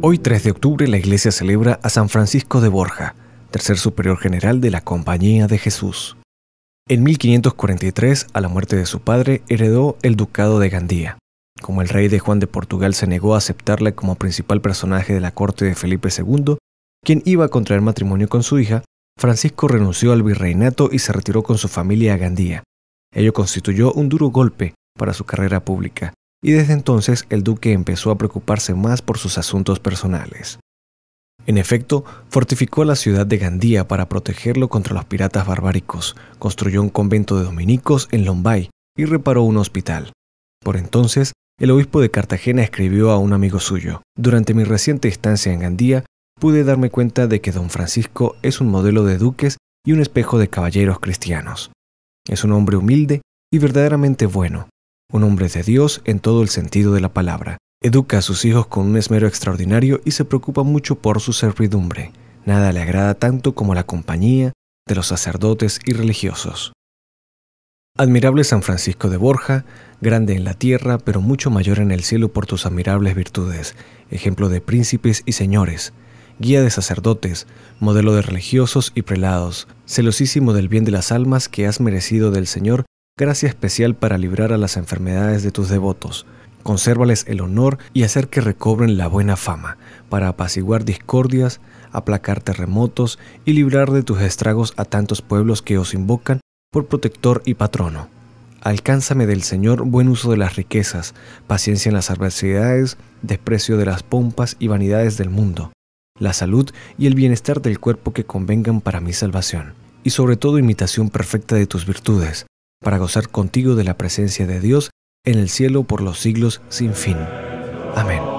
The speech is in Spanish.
Hoy 3 de octubre la iglesia celebra a San Francisco de Borja, tercer superior general de la Compañía de Jesús. En 1543, a la muerte de su padre, heredó el ducado de Gandía. Como el rey de Juan de Portugal se negó a aceptarla como principal personaje de la corte de Felipe II, quien iba a contraer matrimonio con su hija, Francisco renunció al virreinato y se retiró con su familia a Gandía. Ello constituyó un duro golpe para su carrera pública, y desde entonces el duque empezó a preocuparse más por sus asuntos personales. En efecto, fortificó la ciudad de Gandía para protegerlo contra los piratas barbáricos, construyó un convento de dominicos en Lombay y reparó un hospital. Por entonces, el obispo de Cartagena escribió a un amigo suyo, Durante mi reciente estancia en Gandía, pude darme cuenta de que don Francisco es un modelo de duques y un espejo de caballeros cristianos. Es un hombre humilde y verdaderamente bueno, un hombre de Dios en todo el sentido de la palabra. Educa a sus hijos con un esmero extraordinario y se preocupa mucho por su servidumbre. Nada le agrada tanto como la compañía de los sacerdotes y religiosos. Admirable San Francisco de Borja, grande en la tierra, pero mucho mayor en el cielo por tus admirables virtudes, ejemplo de príncipes y señores, guía de sacerdotes, modelo de religiosos y prelados, celosísimo del bien de las almas que has merecido del Señor gracia especial para librar a las enfermedades de tus devotos. Consérvales el honor y hacer que recobren la buena fama, para apaciguar discordias, aplacar terremotos y librar de tus estragos a tantos pueblos que os invocan por protector y patrono. Alcánzame del Señor buen uso de las riquezas, paciencia en las adversidades, desprecio de las pompas y vanidades del mundo, la salud y el bienestar del cuerpo que convengan para mi salvación, y sobre todo imitación perfecta de tus virtudes, para gozar contigo de la presencia de Dios en el cielo por los siglos sin fin. Amén.